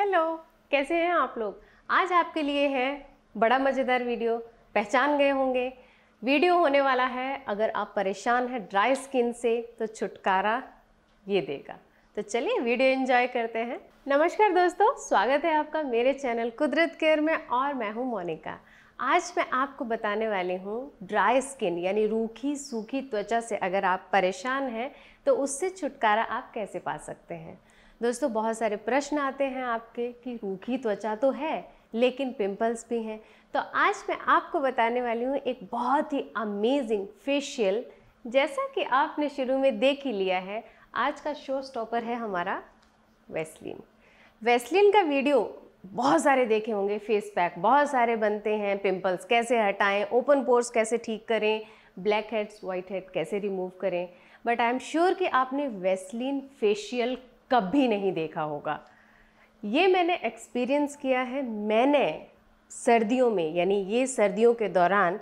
Hello कैसे हैं आप लोग आज आपके लिए है बड़ा मज़ेदार वीडियो पहचान गए होंगे वीडियो होने वाला है अगर आप परेशान हैं ड्राई स्किन से तो छुटकारा ये देगा तो चलिए वीडियो एंजॉय करते हैं नमस्कार दोस्तों स्वागत है आपका मेरे चैनल कुदरत केयर में और मैं हूँ मोनिका आज मैं आपको बताने वाली हूँ ड्राई स्किन यानी रूखी सूखी त्वचा से अगर आप परेशान हैं तो उससे छुटकारा आप कैसे पा सकते हैं दोस्तों बहुत सारे प्रश्न आते हैं आपके कि रूखी त्वचा तो है लेकिन पिंपल्स भी हैं तो आज मैं आपको बताने वाली हूँ एक बहुत ही अमेजिंग फेशियल जैसा कि आपने शुरू में देख ही लिया है आज का शो स्टॉपर है हमारा वेस्लिन वेस्लिन का वीडियो बहुत सारे देखे होंगे फेस पैक बहुत सारे बनते हैं पिंपल्स कैसे हटाएं ओपन पोर्स कैसे ठीक करें ब्लैक हेड्स वाइट हेड कैसे रिमूव करें बट आई एम श्योर कि आपने वेस्लिन फेशियल कभी नहीं देखा होगा ये मैंने एक्सपीरियंस किया है मैंने सर्दियों में यानी ये सर्दियों के दौरान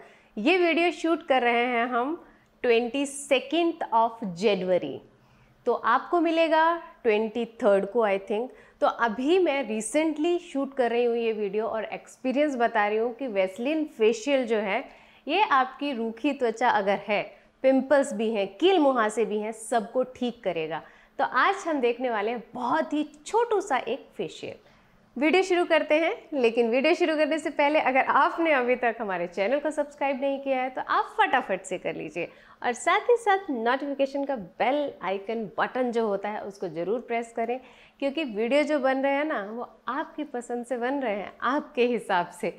ये वीडियो शूट कर रहे हैं हम ट्वेंटी सेकेंड ऑफ जनवरी तो आपको मिलेगा ट्वेंटी थर्ड को आई थिंक तो अभी मैं रिसेंटली शूट कर रही हूँ ये वीडियो और एक्सपीरियंस बता रही हूँ कि वेस्लिन फेशियल जो है ये आपकी रूखी त्वचा अगर है पिंपल्स भी हैं कील मुहासे भी हैं सबको ठीक करेगा तो आज हम देखने वाले हैं बहुत ही छोटू सा एक फेशियल वीडियो शुरू करते हैं लेकिन वीडियो शुरू करने से पहले अगर आपने अभी तक हमारे चैनल को सब्सक्राइब नहीं किया है तो आप फटाफट से कर लीजिए और साथ ही साथ नोटिफिकेशन का बेल आइकन बटन जो होता है उसको ज़रूर प्रेस करें क्योंकि वीडियो जो बन रहे हैं ना वो आपकी पसंद से बन रहे हैं आपके हिसाब से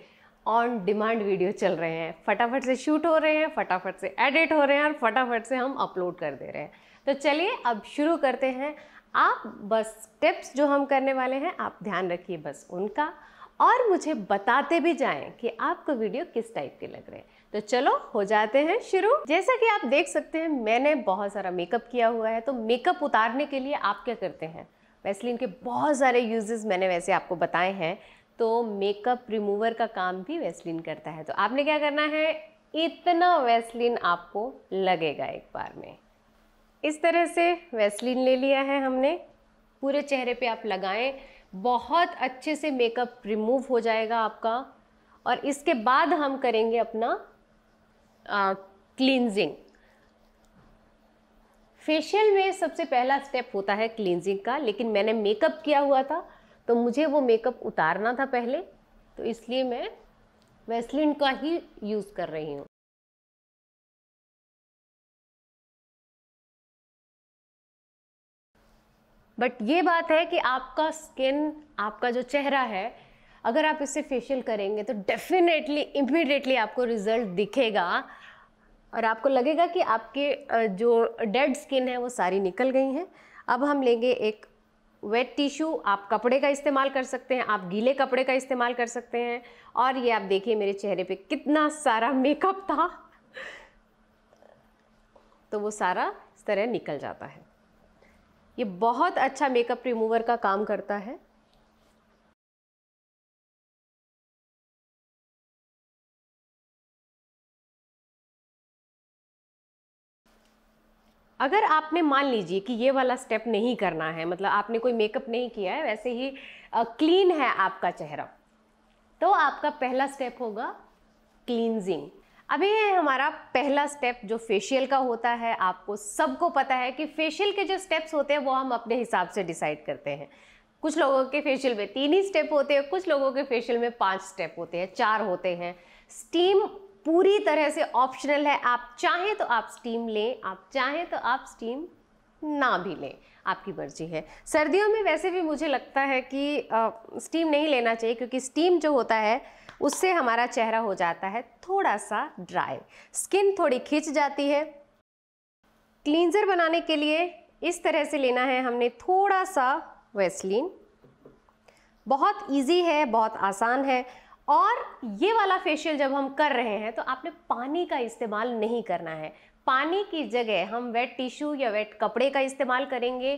ऑन डिमांड वीडियो चल रहे हैं फटाफट से शूट हो रहे हैं फटाफट से एडिट हो रहे हैं और फटाफट से हम अपलोड कर दे रहे हैं तो चलिए अब शुरू करते हैं आप बस टिप्स जो हम करने वाले हैं आप ध्यान रखिए बस उनका और मुझे बताते भी जाएं कि आपको वीडियो किस टाइप के लग रहे हैं तो चलो हो जाते हैं शुरू जैसा कि आप देख सकते हैं मैंने बहुत सारा मेकअप किया हुआ है तो मेकअप उतारने के लिए आप क्या करते हैं वैसलिन के बहुत सारे यूजेस मैंने वैसे आपको बताए हैं तो मेकअप रिमूवर का काम भी वैसलिन करता है तो आपने क्या करना है इतना वैसलिन आपको लगेगा एक बार में इस तरह से वेस्लिन ले लिया है हमने पूरे चेहरे पे आप लगाएं बहुत अच्छे से मेकअप रिमूव हो जाएगा आपका और इसके बाद हम करेंगे अपना आ, क्लींजिंग फेशियल में सबसे पहला स्टेप होता है क्लींजिंग का लेकिन मैंने मेकअप किया हुआ था तो मुझे वो मेकअप उतारना था पहले तो इसलिए मैं वेस्लिन का ही यूज़ कर रही हूँ बट ये बात है कि आपका स्किन आपका जो चेहरा है अगर आप इससे फेशियल करेंगे तो डेफिनेटली इमिडिएटली आपको रिजल्ट दिखेगा और आपको लगेगा कि आपके जो डेड स्किन है वो सारी निकल गई हैं अब हम लेंगे एक वेट टिश्यू आप कपड़े का इस्तेमाल कर सकते हैं आप गीले कपड़े का इस्तेमाल कर सकते हैं और ये आप देखिए मेरे चेहरे पे कितना सारा मेकअप था तो वो सारा इस तरह निकल जाता है ये बहुत अच्छा मेकअप रिमूवर का काम करता है अगर आपने मान लीजिए कि ये वाला स्टेप नहीं करना है मतलब आपने कोई मेकअप नहीं किया है वैसे ही क्लीन है आपका चेहरा तो आपका पहला स्टेप होगा क्लींजिंग अभी ये हमारा पहला स्टेप जो फेशियल का होता है आपको सबको पता है कि फेशियल के जो स्टेप्स होते हैं वो हम अपने हिसाब से डिसाइड करते हैं कुछ लोगों के फेशियल में तीन ही स्टेप होते हैं कुछ लोगों के फेशियल में पांच स्टेप होते हैं चार होते हैं स्टीम पूरी तरह से ऑप्शनल है आप चाहें तो आप स्टीम लें आप चाहें तो आप स्टीम ना भी लें आपकी मर्जी है सर्दियों में वैसे भी मुझे लगता है कि आ, स्टीम नहीं लेना चाहिए क्योंकि स्टीम जो होता है उससे हमारा चेहरा हो जाता है थोड़ा सा ड्राई स्किन थोड़ी खिंच जाती है क्लींजर बनाने के लिए इस तरह से लेना है हमने थोड़ा सा वेस्लिन बहुत इजी है बहुत आसान है और ये वाला फेशियल जब हम कर रहे हैं तो आपने पानी का इस्तेमाल नहीं करना है पानी की जगह हम वेट टिश्यू या वेट कपड़े का इस्तेमाल करेंगे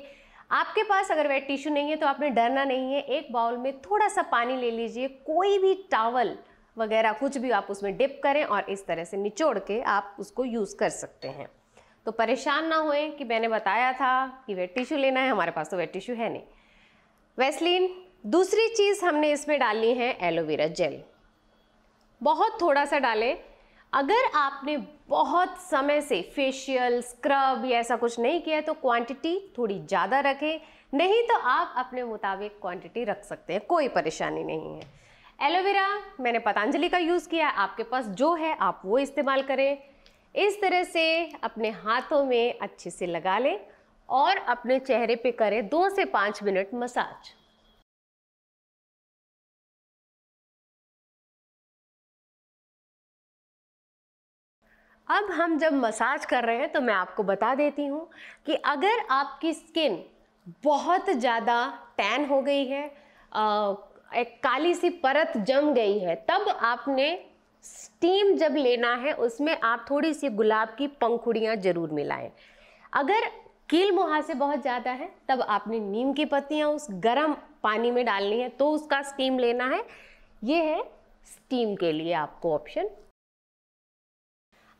आपके पास अगर वेट टिश्यू नहीं है तो आपने डरना नहीं है एक बाउल में थोड़ा सा पानी ले लीजिए कोई भी टावल वगैरह कुछ भी आप उसमें डिप करें और इस तरह से निचोड़ के आप उसको यूज़ कर सकते हैं तो परेशान ना होए कि मैंने बताया था कि वेट टिश्यू लेना है हमारे पास तो वेट टिश्यू है नहीं वैसलिन दूसरी चीज़ हमने इसमें डालनी है एलोवेरा जेल बहुत थोड़ा सा डालें अगर आपने बहुत समय से फेशियल स्क्रब या ऐसा कुछ नहीं किया है तो क्वांटिटी थोड़ी ज़्यादा रखें नहीं तो आप अपने मुताबिक क्वांटिटी रख सकते हैं कोई परेशानी नहीं है एलोवेरा मैंने पतंजलि का यूज़ किया आपके पास जो है आप वो इस्तेमाल करें इस तरह से अपने हाथों में अच्छे से लगा लें और अपने चेहरे पे करें दो से पाँच मिनट मसाज अब हम जब मसाज कर रहे हैं तो मैं आपको बता देती हूँ कि अगर आपकी स्किन बहुत ज़्यादा टैन हो गई है एक काली सी परत जम गई है तब आपने स्टीम जब लेना है उसमें आप थोड़ी सी गुलाब की पंखुड़ियाँ ज़रूर मिलाएं अगर कील मुहासे बहुत ज़्यादा है तब आपने नीम की पत्तियाँ उस गर्म पानी में डालनी है तो उसका स्टीम लेना है ये है स्टीम के लिए आपको ऑप्शन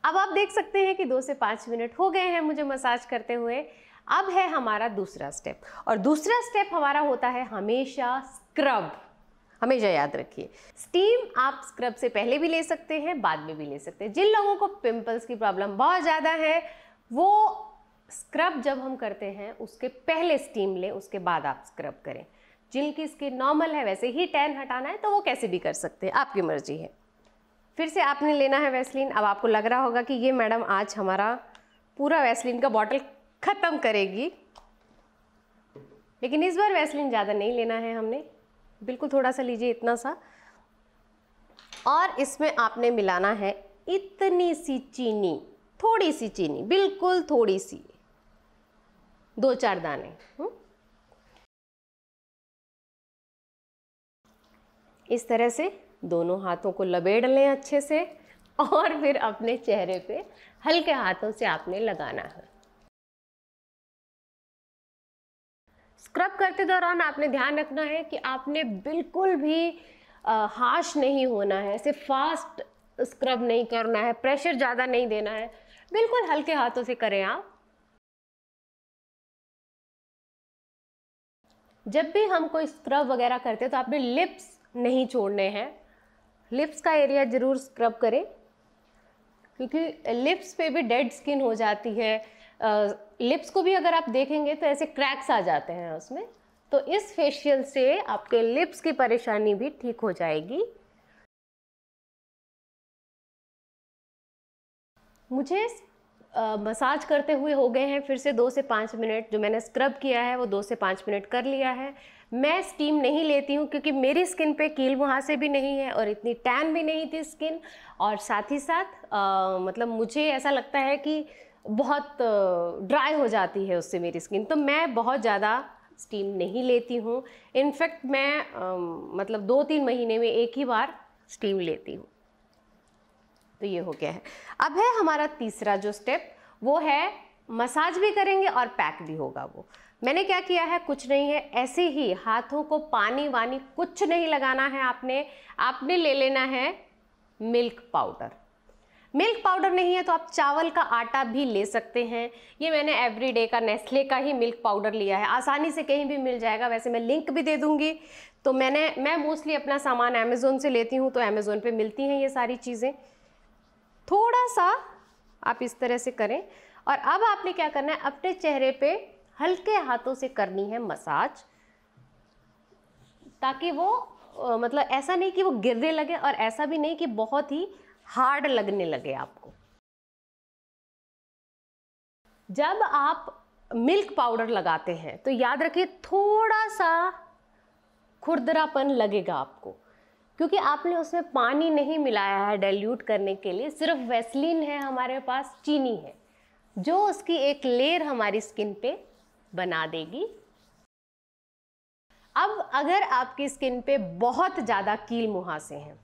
अब आप देख सकते हैं कि दो से पाँच मिनट हो गए हैं मुझे मसाज करते हुए अब है हमारा दूसरा स्टेप और दूसरा स्टेप हमारा होता है हमेशा स्क्रब हमेशा याद रखिए स्टीम आप स्क्रब से पहले भी ले सकते हैं बाद में भी ले सकते हैं जिन लोगों को पिंपल्स की प्रॉब्लम बहुत ज़्यादा है वो स्क्रब जब हम करते हैं उसके पहले स्टीम लें उसके बाद आप स्क्रब करें जिनकी स्किन नॉर्मल है वैसे ही टैन हटाना है तो वो कैसे भी कर सकते हैं आपकी मर्जी है फिर से आपने लेना है वैसलिन अब आपको लग रहा होगा कि ये मैडम आज हमारा पूरा वैसलिन का बॉटल ख़त्म करेगी लेकिन इस बार वैसलिन ज़्यादा नहीं लेना है हमने बिल्कुल थोड़ा सा लीजिए इतना सा और इसमें आपने मिलाना है इतनी सी चीनी थोड़ी सी चीनी बिल्कुल थोड़ी सी दो चार दाने हुँ? हम्म। इस तरह से दोनों हाथों को लबेड़ लें अच्छे से और फिर अपने चेहरे पे हल्के हाथों से आपने लगाना है स्क्रब करते दौरान आपने ध्यान रखना है कि आपने बिल्कुल भी हाश नहीं होना है सिर्फ फास्ट स्क्रब नहीं करना है प्रेशर ज़्यादा नहीं देना है बिल्कुल हल्के हाथों से करें आप जब भी हम कोई स्क्रब वगैरह करते हैं तो आपने लिप्स नहीं छोड़ने हैं लिप्स का एरिया ज़रूर स्क्रब करें क्योंकि लिप्स पे भी डेड स्किन हो जाती है लिप्स को भी अगर आप देखेंगे तो ऐसे क्रैक्स आ जाते हैं उसमें तो इस फेशियल से आपके लिप्स की परेशानी भी ठीक हो जाएगी मुझे मसाज करते हुए हो गए हैं फिर से दो से पाँच मिनट जो मैंने स्क्रब किया है वो दो से पाँच मिनट कर लिया है मैं स्टीम नहीं लेती हूँ क्योंकि मेरी स्किन पे कील वहाँ से भी नहीं है और इतनी टैन भी नहीं थी स्किन और साथ ही साथ आ, मतलब मुझे ऐसा लगता है कि बहुत ड्राई हो जाती है उससे मेरी स्किन तो मैं बहुत ज़्यादा स्टीम नहीं लेती हूँ इनफैक्ट मैं आ, मतलब दो तीन महीने में एक ही बार स्टीम लेती हूँ तो ये हो गया है अब है हमारा तीसरा जो स्टेप वो है मसाज भी करेंगे और पैक भी होगा वो मैंने क्या किया है कुछ नहीं है ऐसे ही हाथों को पानी वानी कुछ नहीं लगाना है आपने आपने ले लेना है मिल्क पाउडर मिल्क पाउडर नहीं है तो आप चावल का आटा भी ले सकते हैं ये मैंने एवरीडे का नेस्ले का ही मिल्क पाउडर लिया है आसानी से कहीं भी मिल जाएगा वैसे मैं लिंक भी दे दूंगी तो मैंने मैं मोस्टली अपना सामान अमेज़ोन से लेती हूँ तो अमेज़ोन पे मिलती हैं ये सारी चीज़ें थोड़ा सा आप इस तरह से करें और अब आपने क्या करना है अपने चेहरे पे हल्के हाथों से करनी है मसाज ताकि वो मतलब ऐसा नहीं कि वो गिरने लगे और ऐसा भी नहीं कि बहुत ही हार्ड लगने लगे आपको जब आप मिल्क पाउडर लगाते हैं तो याद रखिए थोड़ा सा खुरदरापन लगेगा आपको क्योंकि आपने उसमें पानी नहीं मिलाया है डाइल्यूट करने के लिए सिर्फ वैसलीन है हमारे पास चीनी है जो उसकी एक लेयर हमारी स्किन पे बना देगी अब अगर आपकी स्किन पे बहुत ज़्यादा कील मुहासे हैं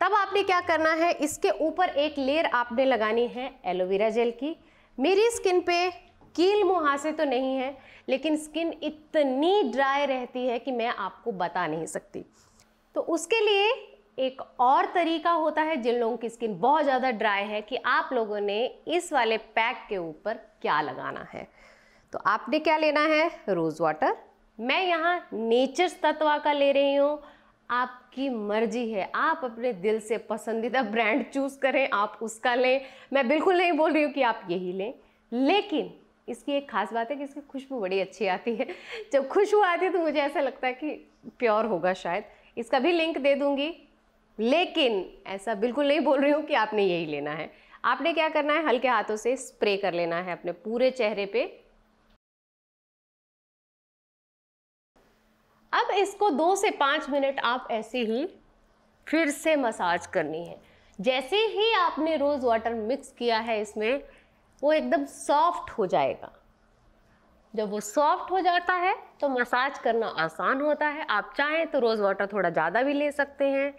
तब आपने क्या करना है इसके ऊपर एक लेयर आपने लगानी है एलोवेरा जेल की मेरी स्किन पे कील मुहासे तो नहीं है लेकिन स्किन इतनी ड्राई रहती है कि मैं आपको बता नहीं सकती तो उसके लिए एक और तरीका होता है जिन लोगों की स्किन बहुत ज़्यादा ड्राई है कि आप लोगों ने इस वाले पैक के ऊपर क्या लगाना है तो आपने क्या लेना है रोज़ वाटर मैं यहाँ नेचर तत्वा का ले रही हूँ आपकी मर्जी है आप अपने दिल से पसंदीदा ब्रांड चूज़ करें आप उसका लें मैं बिल्कुल नहीं बोल रही हूँ कि आप यही लें लेकिन इसकी एक खास बात है कि इसकी खुशबू बड़ी अच्छी आती है जब खुशबू आती है तो मुझे ऐसा लगता है कि प्योर होगा शायद इसका भी लिंक दे दूंगी लेकिन ऐसा बिल्कुल नहीं बोल रही हूँ कि आपने यही लेना है आपने क्या करना है हल्के हाथों से स्प्रे कर लेना है अपने पूरे चेहरे पे अब इसको दो से पाँच मिनट आप ऐसे ही फिर से मसाज करनी है जैसे ही आपने रोज़ वाटर मिक्स किया है इसमें वो एकदम सॉफ्ट हो जाएगा जब वो सॉफ्ट हो जाता है तो मसाज करना आसान होता है आप चाहें तो रोज़ वाटर थोड़ा ज़्यादा भी ले सकते हैं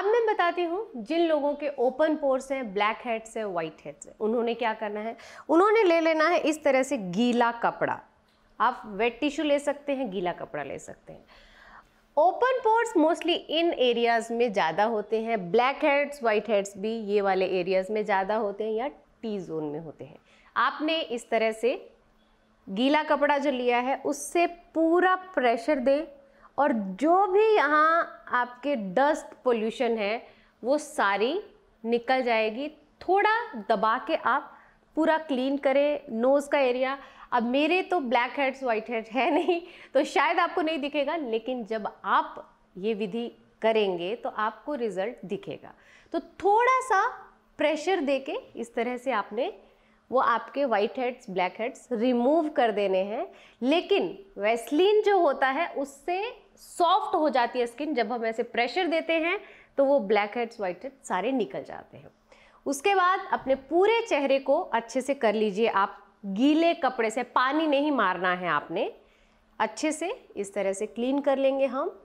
अब मैं बताती हूँ जिन लोगों के ओपन पोर्स हैं ब्लैक हेड्स हैं वाइट हेड्स हैं उन्होंने क्या करना है उन्होंने ले लेना है इस तरह से गीला कपड़ा आप वेट टिश्यू ले सकते हैं गीला कपड़ा ले सकते हैं ओपन पोर्स मोस्टली इन एरियाज़ में ज़्यादा होते हैं ब्लैक हेड्स वाइट हेड्स भी ये वाले एरियाज़ में ज़्यादा होते हैं या टी जोन में होते हैं आपने इस तरह से गीला कपड़ा जो लिया है उससे पूरा प्रेशर दें और जो भी यहाँ आपके डस्ट पोल्यूशन है वो सारी निकल जाएगी थोड़ा दबा के आप पूरा क्लीन करें नोज़ का एरिया अब मेरे तो ब्लैक हेड्स वाइट हेड है नहीं तो शायद आपको नहीं दिखेगा लेकिन जब आप ये विधि करेंगे तो आपको रिज़ल्ट दिखेगा तो थोड़ा सा प्रेशर देके इस तरह से आपने वो आपके whiteheads blackheads remove कर देने हैं लेकिन वेस्लिन जो होता है उससे सॉफ्ट हो जाती है स्किन जब हम ऐसे प्रेशर देते हैं तो वो ब्लैक हेड्स वाइट हेड्स सारे निकल जाते हैं उसके बाद अपने पूरे चेहरे को अच्छे से कर लीजिए आप गीले कपड़े से पानी नहीं मारना है आपने अच्छे से इस तरह से क्लीन कर लेंगे हम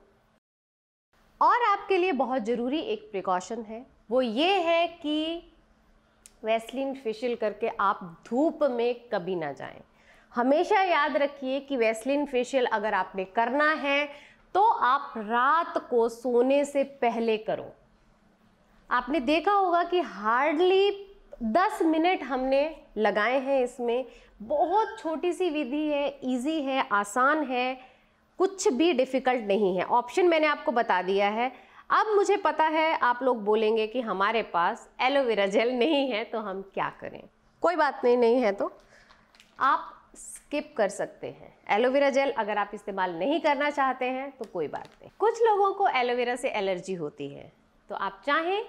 और आपके लिए बहुत ज़रूरी एक प्रिकॉशन है वो ये है कि वैसलिन फेशियल करके आप धूप में कभी ना जाएं हमेशा याद रखिए कि वैसलिन फेशियल अगर आपने करना है तो आप रात को सोने से पहले करो आपने देखा होगा कि हार्डली 10 मिनट हमने लगाए हैं इसमें बहुत छोटी सी विधि है इजी है आसान है कुछ भी डिफ़िकल्ट नहीं है ऑप्शन मैंने आपको बता दिया है अब मुझे पता है आप लोग बोलेंगे कि हमारे पास एलोवेरा जेल नहीं है तो हम क्या करें कोई बात नहीं नहीं है तो आप स्किप कर सकते हैं एलोवेरा जेल अगर आप इस्तेमाल नहीं करना चाहते हैं तो कोई बात नहीं कुछ लोगों को एलोवेरा से एलर्जी होती है तो आप चाहें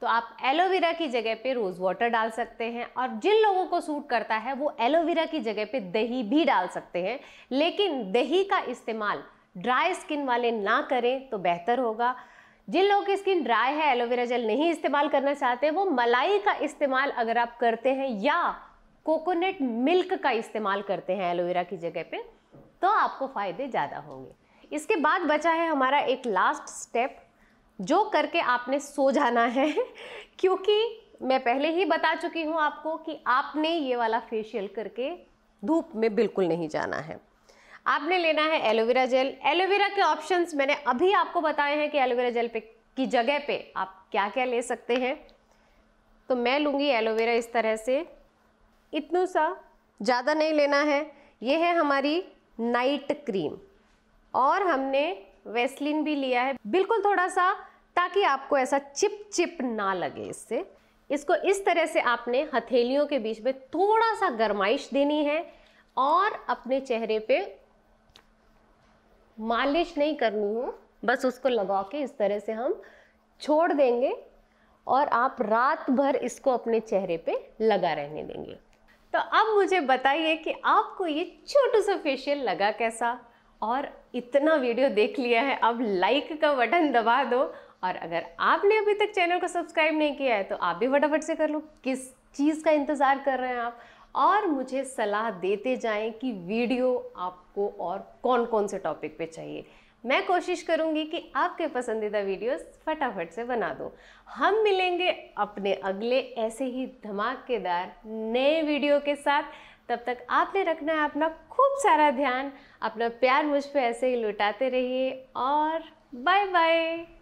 तो आप एलोवेरा की जगह पे रोज़ वाटर डाल सकते हैं और जिन लोगों को सूट करता है वो एलोवेरा की जगह पे दही भी डाल सकते हैं लेकिन दही का इस्तेमाल ड्राई स्किन वाले ना करें तो बेहतर होगा जिन लोगों की स्किन ड्राई है एलोवेरा जेल नहीं इस्तेमाल करना चाहते वो मलाई का इस्तेमाल अगर आप करते हैं या कोकोनट मिल्क का इस्तेमाल करते हैं एलोवेरा की जगह पे तो आपको फ़ायदे ज़्यादा होंगे इसके बाद बचा है हमारा एक लास्ट स्टेप जो करके आपने सो जाना है क्योंकि मैं पहले ही बता चुकी हूँ आपको कि आपने ये वाला फेशियल करके धूप में बिल्कुल नहीं जाना है आपने लेना है एलोवेरा जेल एलोवेरा के ऑप्शंस मैंने अभी आपको बताए हैं कि एलोवेरा जेल पे की जगह पे आप क्या क्या ले सकते हैं तो मैं लूँगी एलोवेरा इस तरह से इतना सा ज़्यादा नहीं लेना है ये है हमारी नाइट क्रीम और हमने वेस्लिन भी लिया है बिल्कुल थोड़ा सा ताकि आपको ऐसा चिप चिप ना लगे इससे इसको इस तरह से आपने हथेलियों के बीच में थोड़ा सा गरमाइश देनी है और अपने चेहरे पे मालिश नहीं करनी हो बस उसको लगा के इस तरह से हम छोड़ देंगे और आप रात भर इसको अपने चेहरे पे लगा रहने देंगे तो अब मुझे बताइए कि आपको ये छोटू सा फेशियल लगा कैसा और इतना वीडियो देख लिया है अब लाइक का बटन दबा दो और अगर आपने अभी तक चैनल को सब्सक्राइब नहीं किया है तो आप भी फटाफट से कर लो किस चीज़ का इंतज़ार कर रहे हैं आप और मुझे सलाह देते जाएं कि वीडियो आपको और कौन कौन से टॉपिक पे चाहिए मैं कोशिश करूंगी कि आपके पसंदीदा वीडियोस फटाफट से बना दूं। हम मिलेंगे अपने अगले ऐसे ही धमाकेदार नए वीडियो के साथ तब तक आपने रखना है अपना खूब सारा ध्यान अपना प्यार मुझ पर ऐसे ही लुटाते रहिए और बाय बाय